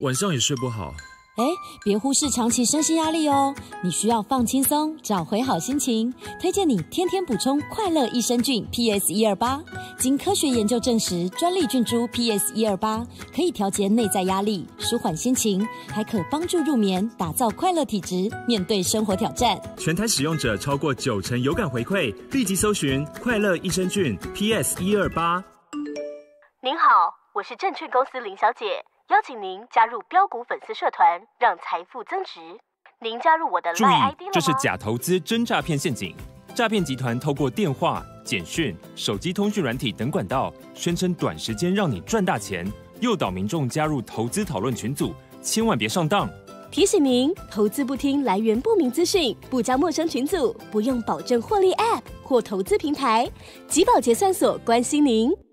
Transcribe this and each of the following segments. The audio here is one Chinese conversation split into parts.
晚上也睡不好。哎，别忽视长期身心压力哦，你需要放轻松，找回好心情。推荐你天天补充快乐益生菌 PS 一二八，经科学研究证实，专利菌株 PS 一二八可以调节内在压力，舒缓心情，还可帮助入眠，打造快乐体质。面对生活挑战，全台使用者超过九成有感回馈，立即搜寻快乐益生菌 PS 一二八。您好，我是证券公司林小姐。邀请您加入标股粉丝社团，让财富增值。您加入我的 l i 注意，这是假投资真诈骗陷阱。诈骗集团透过电话、简讯、手机通讯软体等管道，宣称短时间让你赚大钱，诱导民众加入投资讨论群组，千万别上当。提醒您，投资不听来源不明资讯，不加陌生群组，不用保证获利 App 或投资平台。吉宝结算所关心您。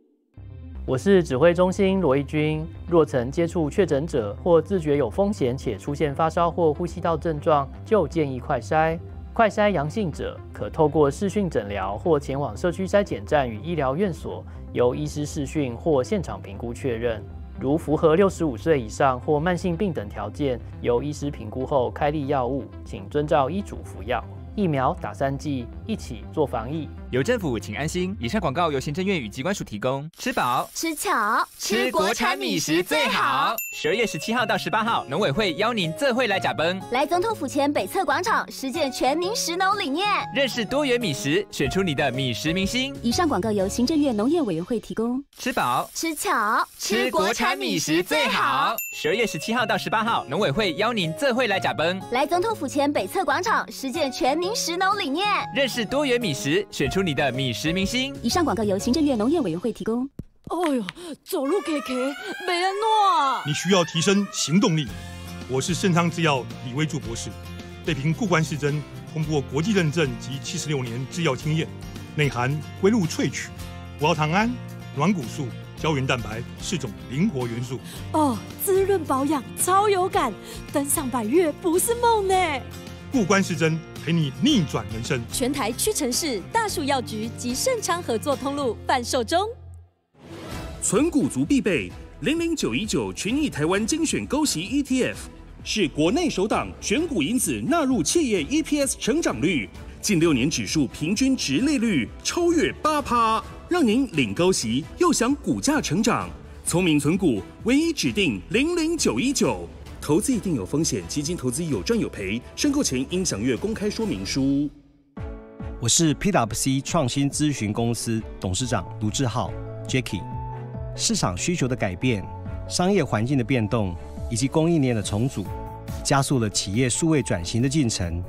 我是指挥中心罗义军。若曾接触确诊者或自觉有风险且出现发烧或呼吸道症状，就建议快筛。快筛阳性者可透过视讯诊疗或前往社区筛检站与医疗院所，由医师视讯或现场评估确认。如符合六十五岁以上或慢性病等条件，由医师评估后开立药物，请遵照医嘱服药。疫苗打三剂，一起做防疫。有政府，请安心。以上广告由行政院与机关署提供。吃饱吃巧吃国产米食最好。十二月十七号到十八号，农委会邀您座会来假崩，来总统府前北侧广场实践全民食农理念，认识多元米食，选出你的米食明星。以上广告由行政院农业委员会提供。吃饱吃巧吃国产米食最好。十二月十七号到十八号，农委会邀您座会来假崩，来总统府前北侧广场实践全民食农理念，认识多元米食，选出。你的美食明星。以上广告由行政院农业委员会提供。哎呦，走路 KK 没人诺啊！你需要提升行动力。我是盛昌制药李威柱博士，这瓶固冠视真通过国际认证及七十六年制药经验，内含龟鹿萃取、葡萄糖胺、软骨素、胶原蛋白四种灵活元素。哦，滋润保养超有感，登上百月不是梦呢。护关是真，陪你逆转人生，全台屈臣氏大树药局及盛昌合作通路贩售中。存股族必备零零九一九群益台湾精选高息 ETF，是国内首档选股因子纳入企业 EPS 成长率，近六年指数平均值利率超越八趴，让您领高息又享股价成长。聪明存股，唯一指定零零九一九。投资一定有风险，基金投资有赚有赔，申购前应详阅公开说明书。我是 PWC 创新咨询公司董事长卢志浩 （Jackie）。市场需求的改变、商业环境的变动以及供应链的重组，加速了企业数位转型的进程。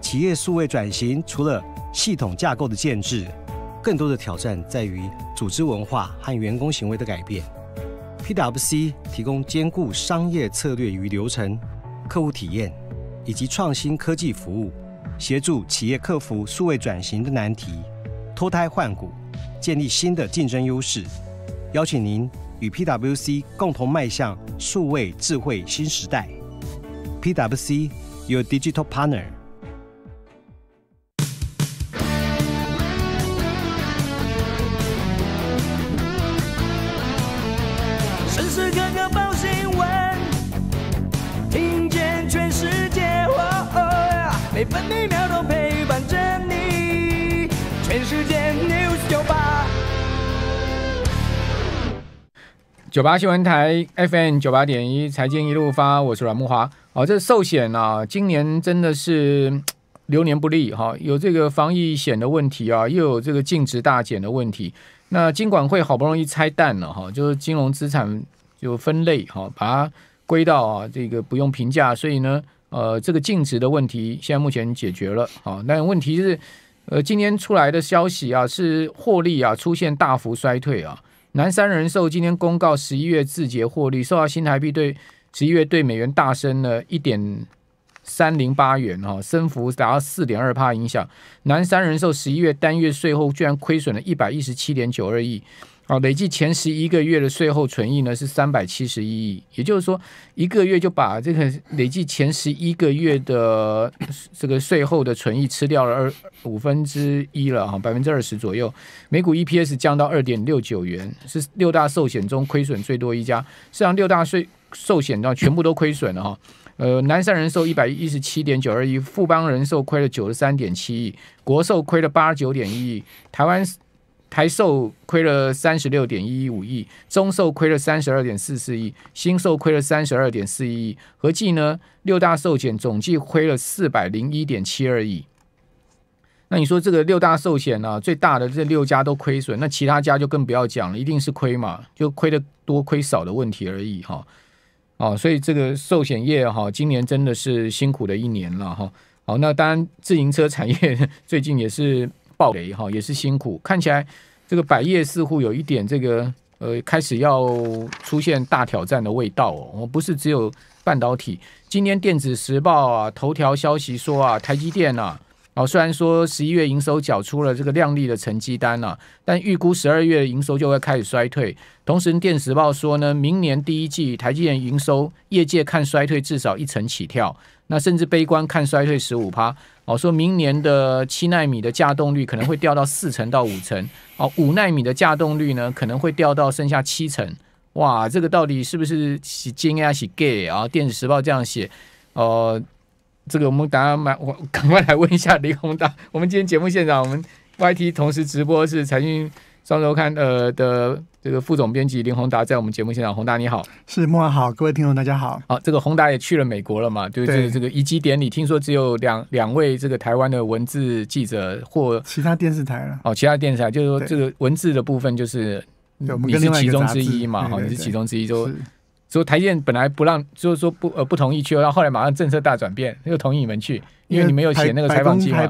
企业数位转型除了系统架构的建制，更多的挑战在于组织文化和员工行为的改变。PWC 提供兼顾商业策略与流程、客户体验以及创新科技服务，协助企业克服数位转型的难题，脱胎换骨，建立新的竞争优势。邀请您与 PWC 共同迈向数位智慧新时代。PWC Your Digital Partner。九八新闻台 FM 九八点一，财经一路发，我是阮慕华。哦，这寿险啊，今年真的是流年不利哈，有这个防疫险的问题啊，又有这个净值大减的问题。那金管会好不容易拆弹了哈，就是金融资产有分类哈，把它归到啊这个不用评价，所以呢，呃，这个净值的问题现在目前解决了。哦，但问题是，呃，今天出来的消息啊，是获利啊出现大幅衰退啊。南山人寿今天公告，十一月字节获利，受到新台币对十一月对美元大升了一点三零八元，哈，升幅达到四点二帕影响，南山人寿十一月单月税后居然亏损了一百一十七点九二亿。哦，累计前十一个月的税后存益呢是三百七十一亿，也就是说一个月就把这个累计前十一个月的这个税后的存益吃掉了二五分之一了，哈，百分之二十左右。每股 EPS 降到二点六九元，是六大寿险中亏损最多一家。实际上，六大税寿险呢全部都亏损了，哈。呃，南山人寿一百一十七点九二亿，富邦人寿亏了九十三点七亿，国寿亏了八十九点一亿，台湾。台售亏了三十六点一一五亿，中售亏了三十二点四四亿，新售亏了三十二点四亿，合计呢，六大寿险总计亏了四百零一点七二亿。那你说这个六大寿险呢，最大的这六家都亏损，那其他家就更不要讲了，一定是亏嘛，就亏的多亏少的问题而已哈。哦，所以这个寿险业哈，今年真的是辛苦的一年了哈。好，那当然自行车产业 最近也是。暴雷哈也是辛苦，看起来这个百业似乎有一点这个呃开始要出现大挑战的味道哦。我不是只有半导体，今天电子时报啊，头条消息说啊，台积电啊。哦，虽然说十一月营收缴出了这个亮丽的成绩单啊，但预估十二月营收就会开始衰退。同时，电子时报说呢，明年第一季台积电营收，业界看衰退至少一成起跳，那甚至悲观看衰退十五趴。哦，说明年的七奈米的稼动率可能会掉到四成到五成。哦，五奈米的稼动率呢，可能会掉到剩下七成。哇，这个到底是不是洗精啊洗 gay 啊？电子时报这样写，呃。这个我们当然买，我赶快来问一下林宏达。我们今天节目现场，我们 Y T 同时直播是财经双周刊呃的这个副总编辑林宏达在我们节目现场。宏达你好，是莫文好，各位听众大家好。好，这个宏达也去了美国了嘛？对对。这个移机典礼听说只有两两位这个台湾的文字记者或其他电视台了。哦，其他电视台就是说这个文字的部分就是，你是其中之一嘛？好，你是其中之一就。说台建本来不让，就是说不呃不同意去，然后后来马上政策大转变，又同意你们去，因为你们有写那个采访计划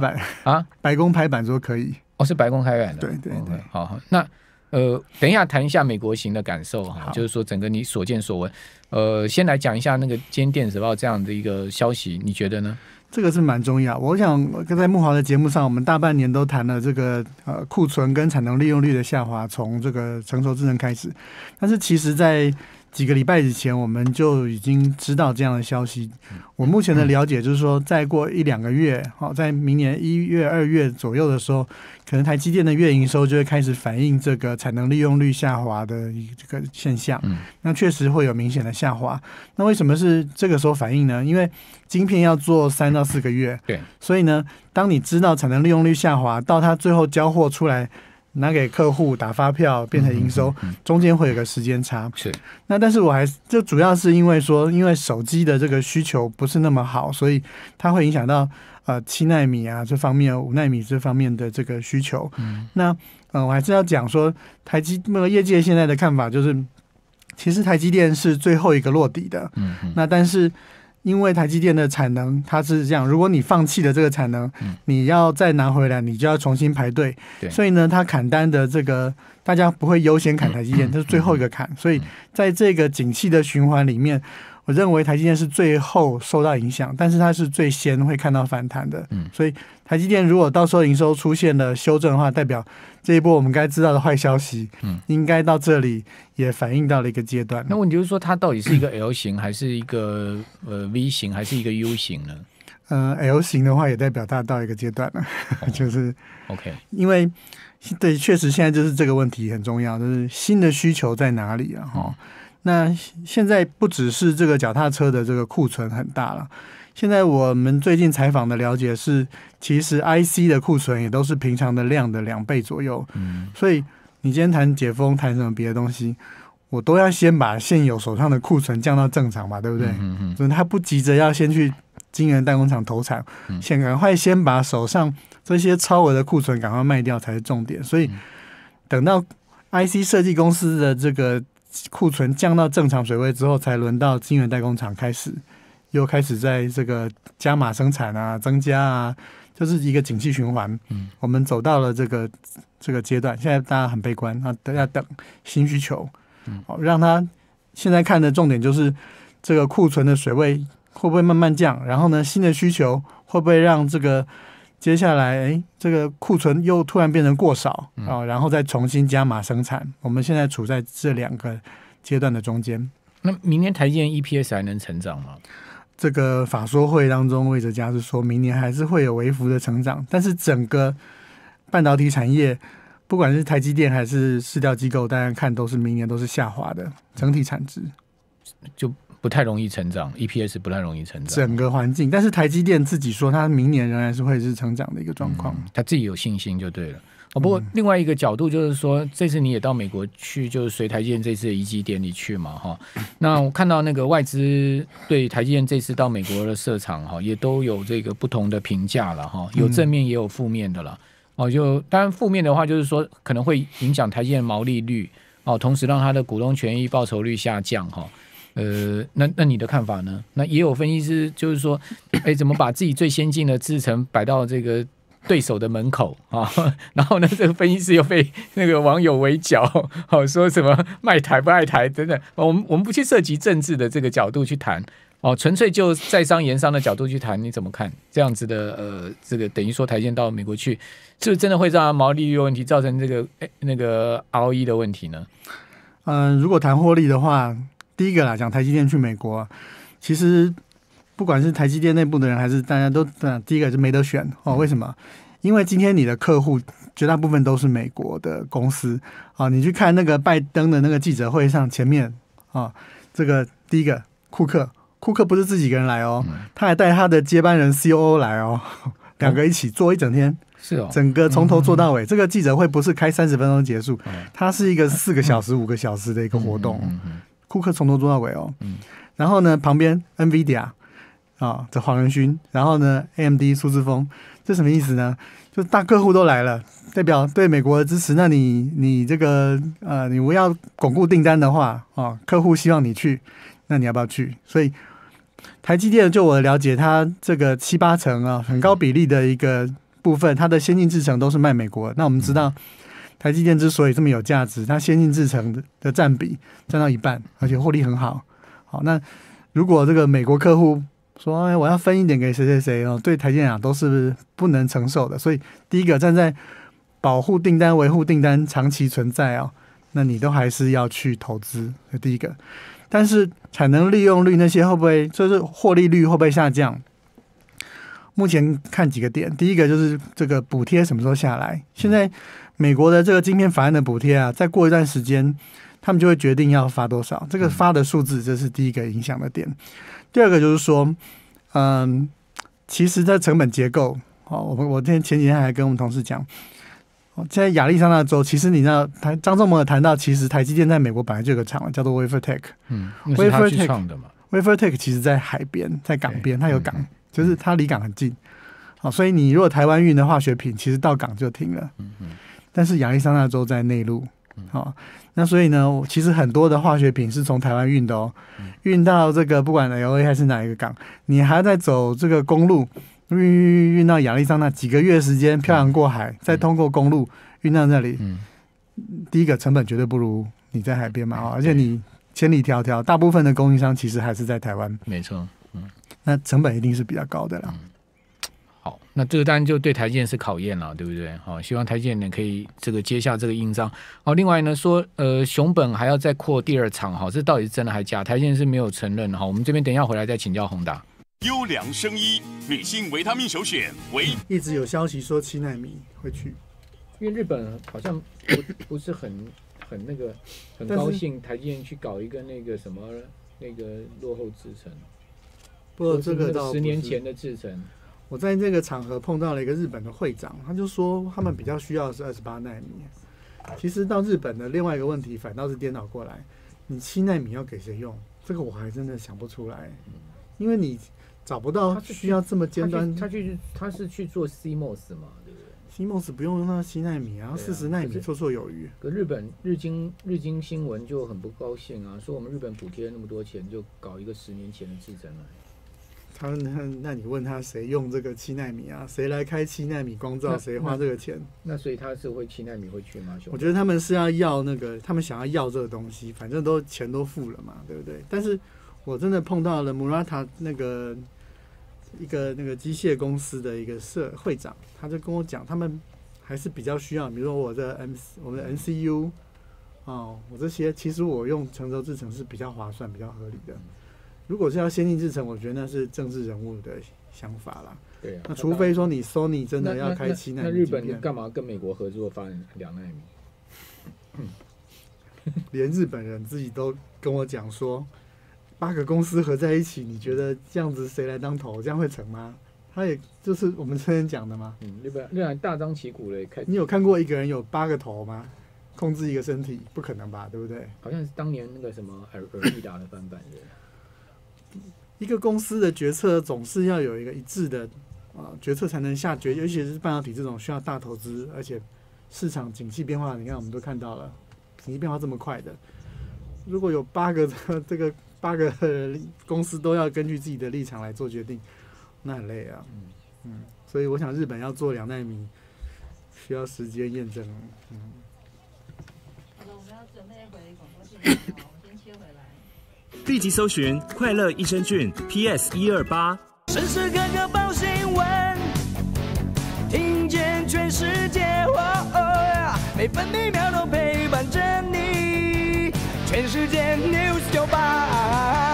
啊，白宫拍板说可以，哦是白宫拍板的。对对，对，好好，那呃，等一下谈一下美国行的感受哈，就是说整个你所见所闻，呃，先来讲一下那个今天电子报这样的一个消息，你觉得呢？这个是蛮重要，我想在木华的节目上，我们大半年都谈了这个呃库存跟产能利用率的下滑，从这个成熟智能开始，但是其实在几个礼拜以前，我们就已经知道这样的消息。我目前的了解就是说，再过一两个月，好，在明年一月、二月左右的时候，可能台积电的月营收就会开始反映这个产能利用率下滑的一个现象。那确实会有明显的下滑。那为什么是这个时候反映呢？因为晶片要做三到四个月，对，所以呢，当你知道产能利用率下滑到它最后交货出来。拿给客户打发票变成营收，中间会有个时间差。是，那但是我还是，这主要是因为说，因为手机的这个需求不是那么好，所以它会影响到呃七纳米啊这方面、五纳米这方面的这个需求。嗯，那呃，我还是要讲说，台积那个业界现在的看法就是，其实台积电是最后一个落地的。嗯，那但是。因为台积电的产能，它是这样：如果你放弃了这个产能，你要再拿回来，你就要重新排队。所以呢，它砍单的这个。大家不会优先砍台积电，这是最后一个砍。所以在这个景气的循环里面，我认为台积电是最后受到影响，但是它是最先会看到反弹的。嗯，所以台积电如果到时候营收出现了修正的话，代表这一波我们该知道的坏消息，嗯，应该到这里也反映到了一个阶段。那问题就是说，它到底是一个 L 型还是一个呃 V 型还是一个 U 型呢？嗯，L 型的话也代表它到一个阶段了，就是 OK，因为。对，确实现在就是这个问题很重要，就是新的需求在哪里啊？哈，那现在不只是这个脚踏车的这个库存很大了，现在我们最近采访的了解是，其实 IC 的库存也都是平常的量的两倍左右。嗯，所以你今天谈解封，谈什么别的东西，我都要先把现有手上的库存降到正常嘛，对不对？嗯嗯，所以他不急着要先去晶圆代工厂投产，先赶快先把手上。这些超额的库存赶快卖掉才是重点，所以等到 IC 设计公司的这个库存降到正常水位之后，才轮到晶圆代工厂开始又开始在这个加码生产啊，增加啊，就是一个景气循环。嗯，我们走到了这个这个阶段，现在大家很悲观啊，大家等新需求，好，让它。现在看的重点就是这个库存的水位会不会慢慢降，然后呢，新的需求会不会让这个。接下来，哎，这个库存又突然变成过少啊，然后再重新加码生产。我们现在处在这两个阶段的中间。那明年台积电 EPS 还能成长吗？这个法说会当中，魏哲家是说明年还是会有微幅的成长，但是整个半导体产业，不管是台积电还是市调机构，大家看都是明年都是下滑的整体产值就。不太容易成长，EPS 不太容易成长。整个环境，但是台积电自己说，它明年仍然是会是成长的一个状况。他自己有信心就对了。哦，不过另外一个角度就是说，这次你也到美国去，就是随台积电这次移机典礼去嘛，哈。那我看到那个外资对台积电这次到美国的设厂，哈，也都有这个不同的评价了，哈，有正面也有负面的了。哦，就当然负面的话，就是说可能会影响台积电的毛利率，哦，同时让它的股东权益报酬率下降，哈。呃，那那你的看法呢？那也有分析师就是说，哎，怎么把自己最先进的制成摆到这个对手的门口啊？然后呢，这个分析师又被那个网友围剿，哦，说什么卖台不爱台，等等。我们我们不去涉及政治的这个角度去谈哦，纯粹就在商言商的角度去谈，你怎么看这样子的？呃，这个等于说台建到美国去，是不是真的会让毛利率问题，造成这个哎那个 ROE 的问题呢？嗯，如果谈获利的话。第一个啦，讲台积电去美国，其实不管是台积电内部的人，还是大家都，第一个是没得选哦。为什么？因为今天你的客户绝大部分都是美国的公司啊。你去看那个拜登的那个记者会上前面啊，这个第一个库克，库克不是自己一个人来哦，他还带他的接班人 C O O 来哦，两个一起坐一整天，是哦，整个从头做到尾。这个记者会不是开三十分钟结束，它是一个四个小时、五个小时的一个活动。库克从头做到尾哦，嗯，然后呢，旁边 NVIDIA 啊，这黄仁勋，然后呢 AMD 苏志峰，这什么意思呢？就大客户都来了，代表对美国的支持。那你你这个呃，你我要巩固订单的话啊，客户希望你去，那你要不要去？所以台积电，就我了解，它这个七八成啊，很高比例的一个部分，它的先进制程都是卖美国。那我们知道。台积电之所以这么有价值，它先进制程的占比占到一半，而且获利很好。好，那如果这个美国客户说我要分一点给谁谁谁哦，对台积电啊都是不能承受的。所以第一个站在保护订单、维护订单长期存在哦，那你都还是要去投资。这第一个，但是产能利用率那些会不会就是获利率会不会下降？目前看几个点，第一个就是这个补贴什么时候下来。现在美国的这个芯片法案的补贴啊，再过一段时间他们就会决定要发多少。这个发的数字，这是第一个影响的点。第二个就是说，嗯，其实这成本结构。哦，我我天前几天还跟我们同事讲，在亚利桑那州，其实你知道他张仲谋谈到，其实台积电在美国本来就有个厂叫做 WaferTech，嗯 w a f e r t 的嘛，WaferTech 其实在海边，在港边，它有港。就是它离港很近，好，所以你如果台湾运的化学品，其实到港就停了。嗯嗯。但是亚利桑那州在内陆，好，那所以呢，其实很多的化学品是从台湾运的哦，运到这个不管 LA 还是哪一个港，你还在走这个公路运运运运到亚利桑那，几个月时间漂洋过海，再通过公路运到那里。嗯。第一个成本绝对不如你在海边嘛，而且你千里迢迢，大部分的供应商其实还是在台湾。没错。那成本一定是比较高的了。好，那这个当然就对台积电是考验了，对不对？好，希望台积电可以这个接下这个印章。好，另外呢，说呃，熊本还要再扩第二厂，哈，这到底是真的还是假？台积电是没有承认哈。我们这边等一下回来再请教宏达。优良生医，女性维他命首选维。一直有消息说七纳米会去，因为日本好像不不是很很那个很高兴台积电去搞一个那个什么那个落后制程。不过这个到十年前的制程，我在这个场合碰到了一个日本的会长，他就说他们比较需要的是二十八纳米。其实到日本的另外一个问题反倒是颠倒过来，你七纳米要给谁用？这个我还真的想不出来，因为你找不到需要这么尖端。他去他是去做 CMOS 嘛，对不对？CMOS 不用用到七纳米啊，四十纳米绰绰有余。可日本日经日经新闻就很不高兴啊，说我们日本补贴那么多钱就搞一个十年前的制程来。他那，那你问他谁用这个七纳米啊？谁来开七纳米光照？谁花这个钱？那所以他是会七纳米会缺吗？我觉得他们是要要那个，他们想要要这个东西，反正都钱都付了嘛，对不对？但是我真的碰到了 Murata 那个一个那个机械公司的一个社会长，他就跟我讲，他们还是比较需要，比如说我的 M 我们的 NCU 哦，我这些其实我用成轴制程是比较划算、比较合理的。如果是要先进制成，我觉得那是政治人物的想法啦。对啊，那除非说你 Sony 真的要开七纳米，那日本干嘛跟美国合作发展两纳米？连日本人自己都跟我讲说，八个公司合在一起，你觉得这样子谁来当头？这样会成吗？他也就是我们之前讲的吗？嗯，日本日本大张旗鼓的开，你有看过一个人有八个头吗？控制一个身体，不可能吧？对不对？好像是当年那个什么尔尔必达的翻版一个公司的决策总是要有一个一致的啊，决策才能下决尤其是半导体这种需要大投资，而且市场景气变化，你看我们都看到了，景气变化这么快的。如果有八个 这个八个公司都要根据自己的立场来做决定，那很累啊。嗯，所以我想日本要做两纳米，需要时间验证。嗯，好了，我们要准备回广播电台了，我们先切回来。立即搜寻快乐益生菌 ps 一二八时时刻刻报新闻听见全世界哇哦呀每分每秒都陪伴着你全世界 new s t u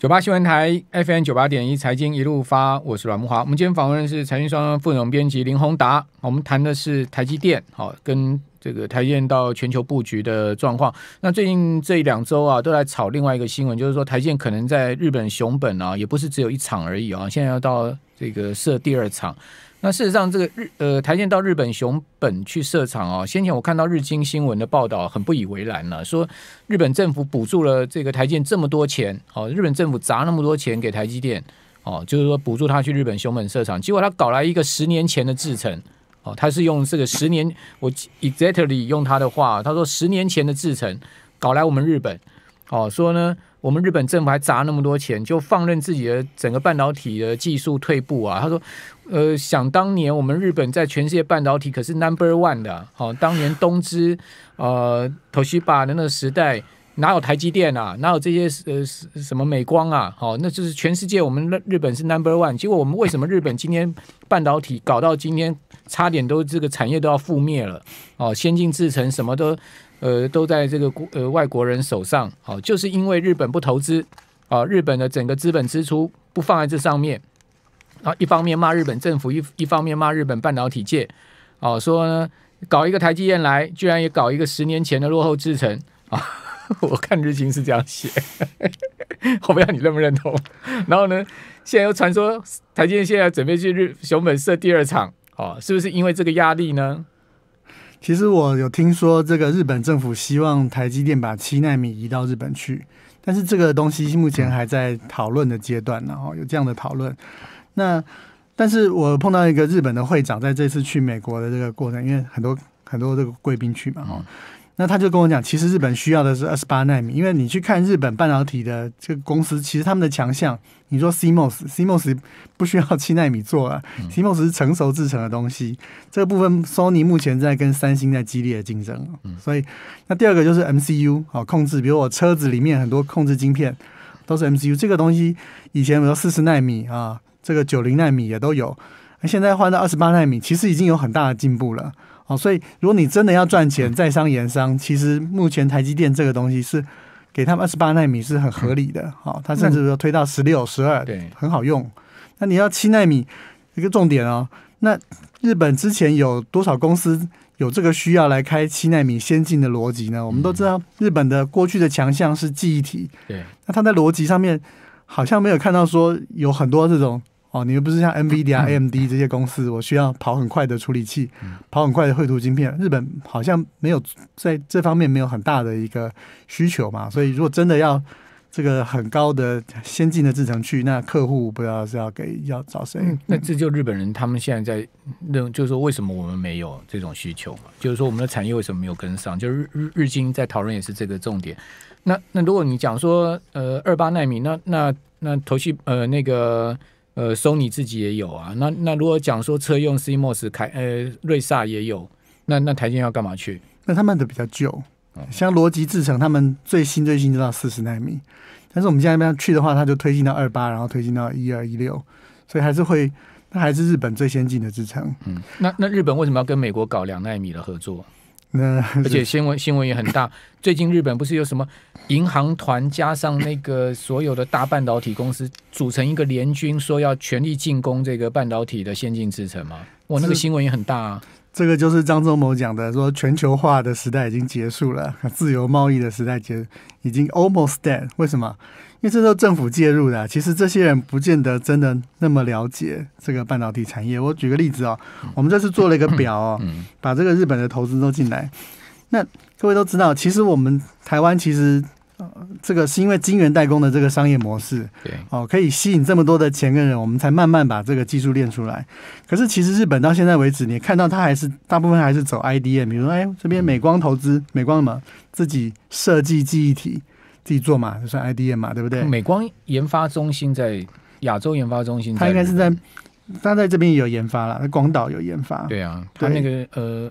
九八新闻台 FM 九八点一财经一路发，我是阮木华。我们今天访问的是财经双周副总编辑林宏达。我们谈的是台积电，好跟这个台电到全球布局的状况。那最近这两周啊，都来炒另外一个新闻，就是说台电可能在日本熊本啊，也不是只有一场而已啊，现在要到这个设第二场。那事实上，这个日呃台建到日本熊本去设厂哦，先前我看到日经新闻的报道很不以为然呢，说日本政府补助了这个台建这么多钱哦，日本政府砸那么多钱给台积电哦，就是说补助他去日本熊本设厂，结果他搞来一个十年前的制程哦，他是用这个十年，我 exactly 用他的话，他说十年前的制程搞来我们日本哦，说呢。我们日本政府还砸那么多钱，就放任自己的整个半导体的技术退步啊？他说，呃，想当年我们日本在全世界半导体可是 number one 的，好，当年东芝、呃、头西巴的那个时代，哪有台积电啊？哪有这些呃什么美光啊？好，那就是全世界我们日本是 number one。结果我们为什么日本今天半导体搞到今天，差点都这个产业都要覆灭了？哦，先进制程什么都。呃，都在这个国呃外国人手上，好，就是因为日本不投资啊，日本的整个资本支出不放在这上面啊，一方面骂日本政府，一一方面骂日本半导体界，哦，说呢搞一个台积电来，居然也搞一个十年前的落后制程啊，我看日经是这样写，我不知道你认不认同。然后呢，现在又传说台积电现在准备去日熊本设第二厂，哦，是不是因为这个压力呢？其实我有听说，这个日本政府希望台积电把七纳米移到日本去，但是这个东西目前还在讨论的阶段，然后有这样的讨论。那但是我碰到一个日本的会长，在这次去美国的这个过程，因为很多很多这个贵宾去嘛，哈。那他就跟我讲，其实日本需要的是二十八纳米，因为你去看日本半导体的这个公司，其实他们的强项，你说 CMOS，CMOS 不需要七纳米做啊，CMOS 是成熟制成的东西，这个部分 s o n y 目前在跟三星在激烈的竞争。所以，那第二个就是 MCU 啊，控制，比如我车子里面很多控制晶片都是 MCU，这个东西以前比如说四十纳米啊，这个九零纳米也都有，那现在换到二十八纳米，其实已经有很大的进步了。好，所以如果你真的要赚钱，在商言商，其实目前台积电这个东西是给他们二十八纳米是很合理的。好，他甚至说推到十六、十二，对，很好用。那你要七纳米，一个重点哦。那日本之前有多少公司有这个需要来开七纳米先进的逻辑呢？我们都知道日本的过去的强项是记忆体。对，那他在逻辑上面好像没有看到说有很多这种。哦，你又不是像 NVIDIA、AMD 这些公司，我需要跑很快的处理器，跑很快的绘图晶片。日本好像没有在这方面没有很大的一个需求嘛，所以如果真的要这个很高的先进的制程去，那客户不知道是要给要找谁。那这就日本人他们现在在认，就是说为什么我们没有这种需求嘛？就是说我们的产业为什么没有跟上？就是日日日经在讨论也是这个重点。那那如果你讲说呃二八纳米，那那那头绪呃那个。呃，松你自己也有啊，那那如果讲说车用 CMOS 开，呃，瑞萨也有，那那台积要干嘛去？那他们的比较旧，像逻辑制程他们最新最新就到四十纳米，但是我们现在要去的话，它就推进到二八，然后推进到一二一六，所以还是会，那还是日本最先进的制程。嗯，那那日本为什么要跟美国搞两纳米的合作？而且新闻新闻也很大。最近日本不是有什么银行团加上那个所有的大半导体公司组成一个联军，说要全力进攻这个半导体的先进制程吗？我那个新闻也很大。啊。这个就是张忠谋讲的，说全球化的时代已经结束了，自由贸易的时代结已经 almost dead。为什么？因为这候政府介入的，其实这些人不见得真的那么了解这个半导体产业。我举个例子哦，我们这次做了一个表哦，把这个日本的投资都进来。那各位都知道，其实我们台湾其实呃这个是因为晶圆代工的这个商业模式，对哦，可以吸引这么多的钱跟人，我们才慢慢把这个技术练出来。可是其实日本到现在为止，你看到它还是大部分还是走 IDM，比如说哎这边美光投资美光什么自己设计记忆体。地做嘛，就算 IDM 嘛，对不对？美光研发中心在亚洲，研发中心它应该是在它在这边有研发了，在广岛有研发。对啊，它那个呃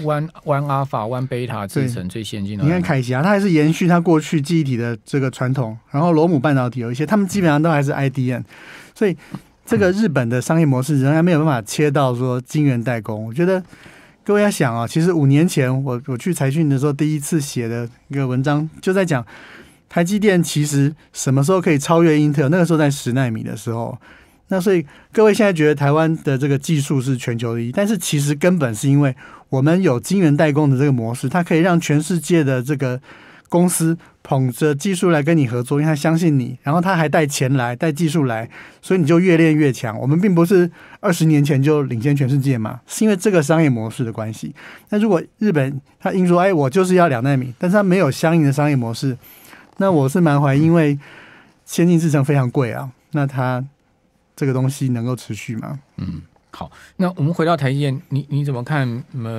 ，One One Alpha One Beta 制程最先进的。你看，凯奇啊，它还是延续它过去记忆体的这个传统。然后，罗姆半导体有一些，他们基本上都还是 IDM，所以这个日本的商业模式仍然没有办法切到说晶圆代工。我觉得。各位要想啊，其实五年前我我去财讯的时候，第一次写的一个文章，就在讲台积电其实什么时候可以超越英特尔。那个时候在十纳米的时候，那所以各位现在觉得台湾的这个技术是全球第一，但是其实根本是因为我们有晶圆代工的这个模式，它可以让全世界的这个公司。捧着技术来跟你合作，因为他相信你，然后他还带钱来，带技术来，所以你就越练越强。我们并不是二十年前就领先全世界嘛，是因为这个商业模式的关系。那如果日本他硬说“哎，我就是要两纳米”，但是他没有相应的商业模式，那我是蛮怀疑，因为先进制程非常贵啊，那他这个东西能够持续吗？嗯，好，那我们回到台积电，你你怎么看？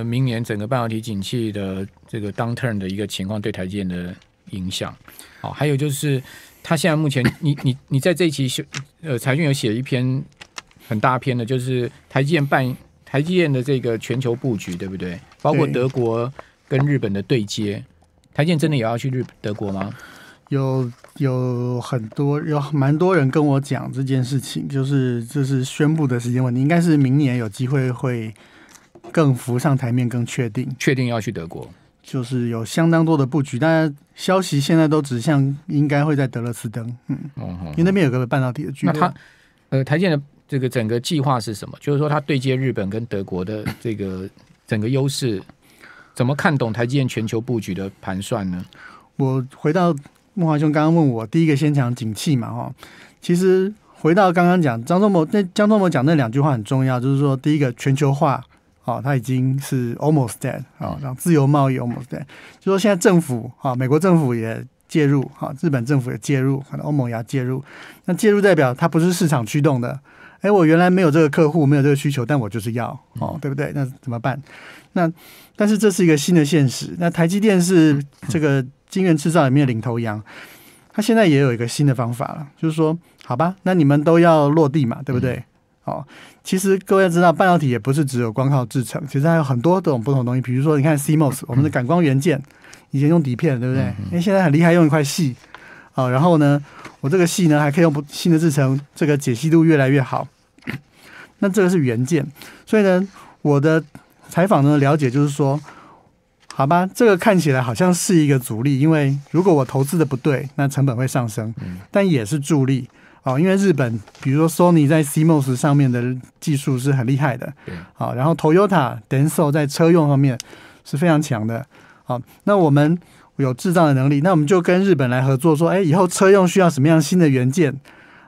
明年整个半导体景气的这个 downturn 的一个情况，对台积电的？影响，好，还有就是，他现在目前，你你你在这一期，呃，财讯有写一篇很大篇的，就是台积电办台积电的这个全球布局，对不对？包括德国跟日本的对接，台积电真的也要去日德国吗？有有很多有蛮多人跟我讲这件事情，就是就是宣布的时间问题，应该是明年有机会会更浮上台面，更确定，确定要去德国。就是有相当多的布局，但消息现在都指向应该会在德勒斯登，嗯，哦因为那边有个半导体的巨那它，呃，台建的这个整个计划是什么？就是说它对接日本跟德国的这个整个优势，怎么看懂台积电全球布局的盘算呢？我回到孟华兄刚刚问我，第一个先讲景气嘛，哈，其实回到刚刚讲张忠谋，那张忠谋讲那两句话很重要，就是说第一个全球化。哦，他已经是 almost dead 啊，然后自由贸易 almost dead，就说现在政府啊，美国政府也介入啊，日本政府也介入，可能欧盟也要介入。那介入代表它不是市场驱动的。哎，我原来没有这个客户，没有这个需求，但我就是要哦，对不对？那怎么办？那但是这是一个新的现实。那台积电是这个晶圆制造里面的领头羊，它现在也有一个新的方法了，就是说，好吧，那你们都要落地嘛，对不对？哦，其实各位知道，半导体也不是只有光靠制成，其实还有很多种不同东西。比如说，你看 CMOS，我们的感光元件以前用底片，对不对？因为现在很厉害，用一块细。哦。然后呢，我这个细呢还可以用新的制成，这个解析度越来越好。那这个是元件。所以呢，我的采访呢了解就是说，好吧，这个看起来好像是一个阻力，因为如果我投资的不对，那成本会上升，但也是助力。哦，因为日本，比如说索尼在 CMOS 上面的技术是很厉害的，好，然后 Toyota、Denso 在车用方面是非常强的，好，那我们有制造的能力，那我们就跟日本来合作，说，哎，以后车用需要什么样新的元件？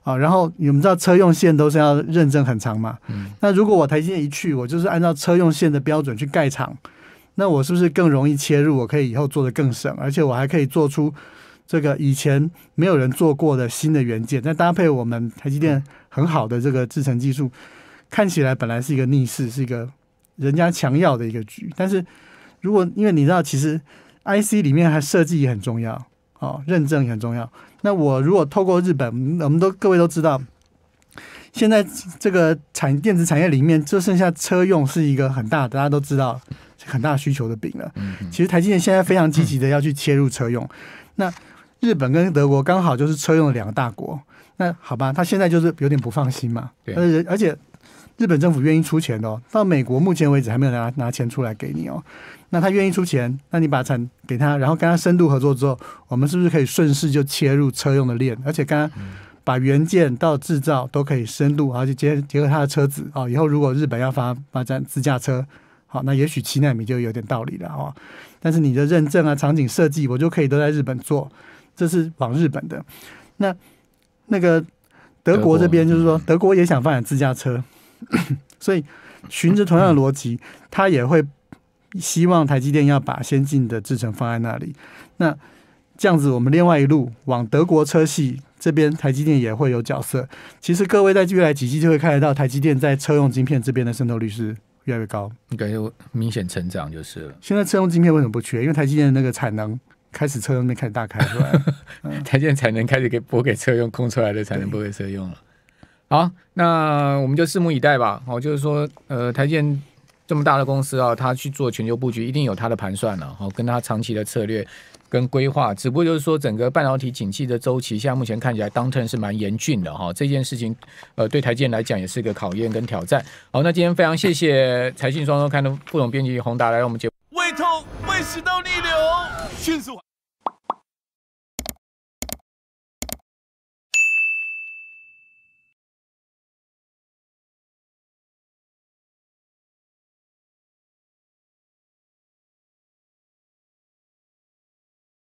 啊，然后你们知道车用线都是要认证很长嘛，嗯，那如果我台积电一去，我就是按照车用线的标准去盖厂，那我是不是更容易切入？我可以以后做的更省，而且我还可以做出。这个以前没有人做过的新的元件，再搭配我们台积电很好的这个制程技术，看起来本来是一个逆势，是一个人家强要的一个局。但是如果因为你知道，其实 IC 里面还设计也很重要，哦，认证也很重要。那我如果透过日本，我们都各位都知道，现在这个产电子产业里面，就剩下车用是一个很大的，大家都知道很大需求的饼了。其实台积电现在非常积极的要去切入车用，那。日本跟德国刚好就是车用的两个大国，那好吧，他现在就是有点不放心嘛。对。而且日本政府愿意出钱哦，到美国目前为止还没有拿拿钱出来给你哦。那他愿意出钱，那你把产给他，然后跟他深度合作之后，我们是不是可以顺势就切入车用的链？而且刚刚把元件到制造都可以深度而且结结合他的车子啊。以后如果日本要发发展自驾车，好，那也许七纳米就有点道理了哦。但是你的认证啊、场景设计，我就可以都在日本做。这是往日本的，那那个德国这边就是说，德国也想发展自驾车，所以循着同样的逻辑，他也会希望台积电要把先进的制程放在那里。那这样子，我们另外一路往德国车系这边，台积电也会有角色。其实各位在未来几季就会看得到，台积电在车用晶片这边的渗透率是越来越高，感觉明显成长就是了。现在车用晶片为什么不缺？因为台积电的那个产能。开始车用那开始大开出来，台建才产能开始给拨给车用空出来的才能拨给车用了。好，那我们就拭目以待吧。好，就是说，呃，台建这么大的公司啊，它去做全球布局，一定有它的盘算了。好，跟它长期的策略跟规划，只不过就是说，整个半导体景气的周期，现在目前看起来当 n t u r n 是蛮严峻的哈。这件事情，呃，对台建来讲，也是一个考验跟挑战。好，那今天非常谢谢财讯双周刊的副总编辑宏达来我们节目。胃食道逆流，迅速。